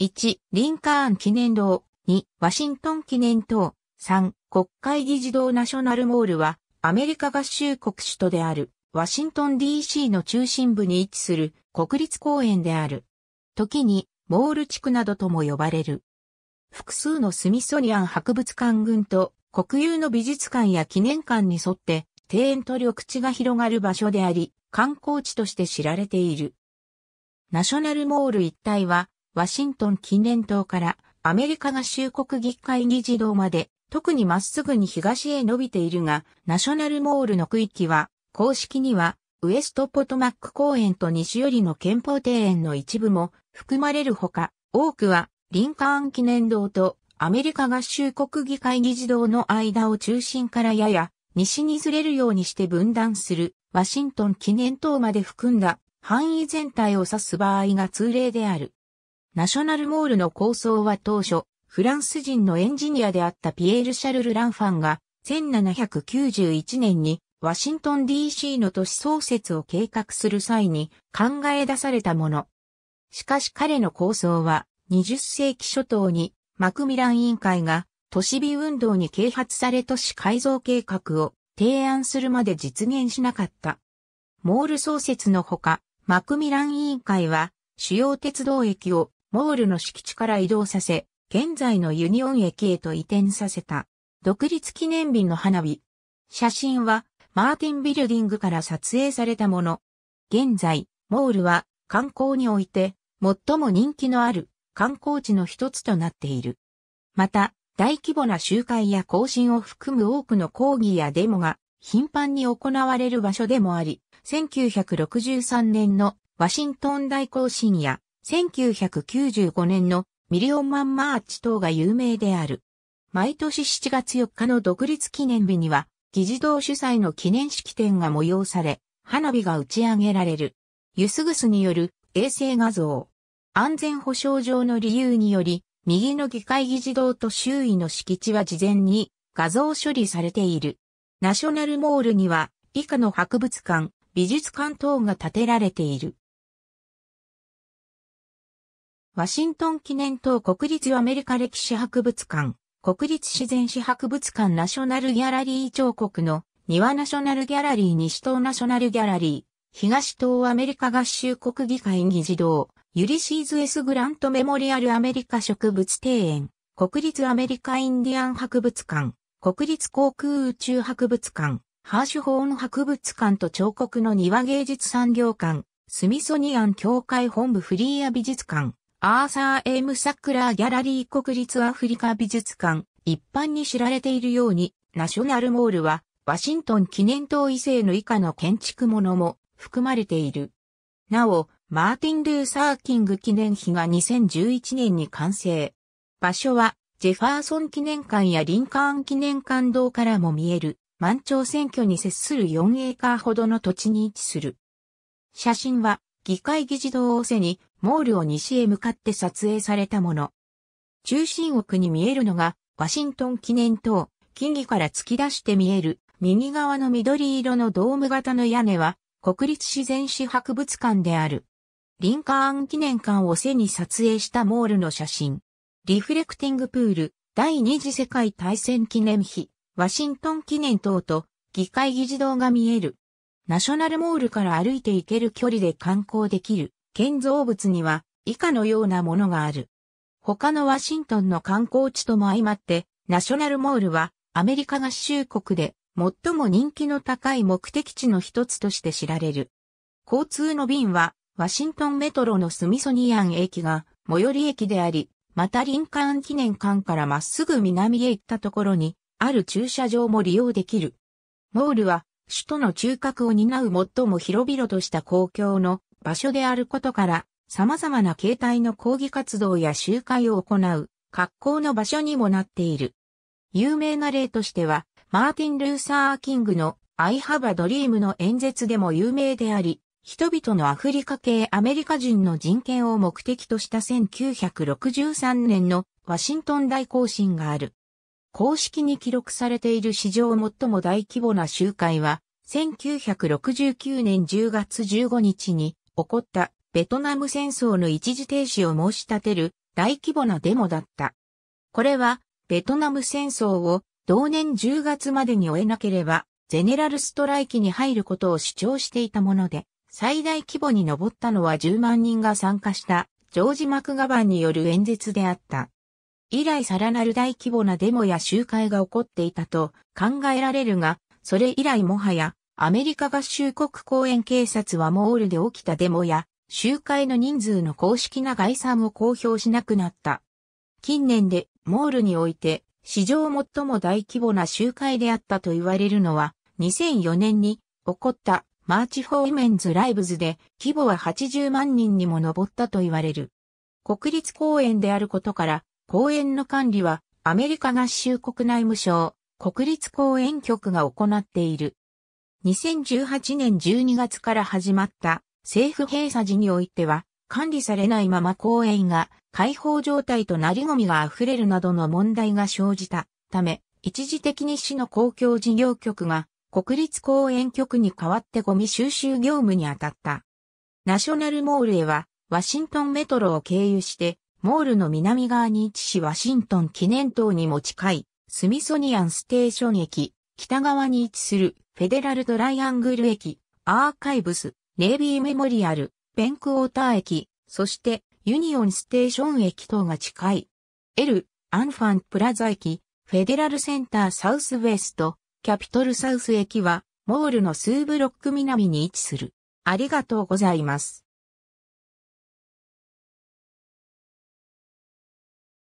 1、リンカーン記念堂。2、ワシントン記念塔。3、国会議事堂ナショナルモールは、アメリカ合衆国首都である、ワシントン DC の中心部に位置する国立公園である。時に、モール地区などとも呼ばれる。複数のスミソニアン博物館群と国有の美術館や記念館に沿って庭園と緑地が広がる場所であり、観光地として知られている。ナショナルモール一帯はワシントン記念塔からアメリカ合衆国議会議事堂まで特にまっすぐに東へ伸びているが、ナショナルモールの区域は、公式には、ウエストポトマック公園と西寄りの憲法庭園の一部も含まれるほか、多くは、リンカーン記念堂とアメリカ合衆国議会議事堂の間を中心からやや西にずれるようにして分断するワシントン記念塔まで含んだ範囲全体を指す場合が通例である。ナショナルモールの構想は当初、フランス人のエンジニアであったピエール・シャルル・ランファンが、1791年にワシントン DC の都市創設を計画する際に考え出されたもの。しかし彼の構想は20世紀初頭にマクミラン委員会が都市美運動に啓発され都市改造計画を提案するまで実現しなかった。モール創設のほか、マクミラン委員会は主要鉄道駅をモールの敷地から移動させ、現在のユニオン駅へと移転させた。独立記念日の花火。写真は、マーティンビルディングから撮影されたもの。現在、モールは観光において最も人気のある観光地の一つとなっている。また、大規模な集会や行進を含む多くの抗議やデモが頻繁に行われる場所でもあり、1963年のワシントン大行進や1995年のミリオンマンマーチ等が有名である。毎年7月4日の独立記念日には、議事堂主催の記念式典が催され、花火が打ち上げられる。ユスグスによる衛星画像。安全保障上の理由により、右の議会議事堂と周囲の敷地は事前に画像処理されている。ナショナルモールには以下の博物館、美術館等が建てられている。ワシントン記念塔国立アメリカ歴史博物館、国立自然史博物館ナショナルギャラリー彫刻の庭ナショナルギャラリー西東ナショナルギャラリー、東東アメリカ合衆国議会議事堂、ユリシーズ・エス・グラント・メモリアル・アメリカ植物庭園、国立アメリカインディアン博物館、国立航空宇宙博物館、ハーシュホーン博物館と彫刻の庭芸術産業館、スミソニアン協会本部フリーア美術館、アーサー・エム・サックラー・ギャラリー国立アフリカ美術館、一般に知られているように、ナショナルモールは、ワシントン記念塔異性の以下の建築物も含まれている。なお、マーティン・ルーサー・キング記念碑が2011年に完成。場所は、ジェファーソン記念館やリンカーン記念館堂からも見える、満潮選挙に接する4エーカーほどの土地に位置する。写真は、議会議事堂を背に、モールを西へ向かって撮影されたもの。中心奥に見えるのが、ワシントン記念塔、木々から突き出して見える、右側の緑色のドーム型の屋根は、国立自然史博物館である。リンカーン記念館を背に撮影したモールの写真。リフレクティングプール、第二次世界大戦記念碑、ワシントン記念塔と、議会議事堂が見える。ナショナルモールから歩いて行ける距離で観光できる建造物には以下のようなものがある。他のワシントンの観光地とも相まって、ナショナルモールはアメリカ合衆国で最も人気の高い目的地の一つとして知られる。交通の便はワシントンメトロのスミソニアン駅が最寄り駅であり、またリンカーン記念館からまっすぐ南へ行ったところにある駐車場も利用できる。モールは首都の中核を担う最も広々とした公共の場所であることから、様々な形態の抗議活動や集会を行う、格好の場所にもなっている。有名な例としては、マーティン・ルーサー・キングのアイ・ハバ・ドリームの演説でも有名であり、人々のアフリカ系アメリカ人の人権を目的とした1963年のワシントン大行進がある。公式に記録されている史上最も大規模な集会は、1969年10月15日に起こったベトナム戦争の一時停止を申し立てる大規模なデモだった。これはベトナム戦争を同年10月までに終えなければゼネラルストライキに入ることを主張していたもので、最大規模に上ったのは10万人が参加したジョージ・マクガバンによる演説であった。以来さらなる大規模なデモや集会が起こっていたと考えられるが、それ以来もはや、アメリカ合衆国公園警察はモールで起きたデモや、集会の人数の公式な概算を公表しなくなった。近年で、モールにおいて、史上最も大規模な集会であったと言われるのは、2004年に起こったマーチ・フォーメンズ・ライブズで規模は80万人にも上ったと言われる。国立公園であることから公園の管理はアメリカ合衆国内務省国立公園局が行っている。2018年12月から始まった政府閉鎖時においては管理されないまま公園が開放状態となりゴミが溢れるなどの問題が生じたため一時的に市の公共事業局が国立公園局に代わってゴミ収集業務に当たった。ナショナルモールへはワシントンメトロを経由してモールの南側に位置しワシントン記念塔にも近い、スミソニアンステーション駅、北側に位置するフェデラルトライアングル駅、アーカイブス、ネイビーメモリアル、ペンクウォーター駅、そしてユニオンステーション駅等が近い。L、アンファンプラザ駅、フェデラルセンターサウスウェスト、キャピトルサウス駅は、モールの数ブロック南に位置する。ありがとうございます。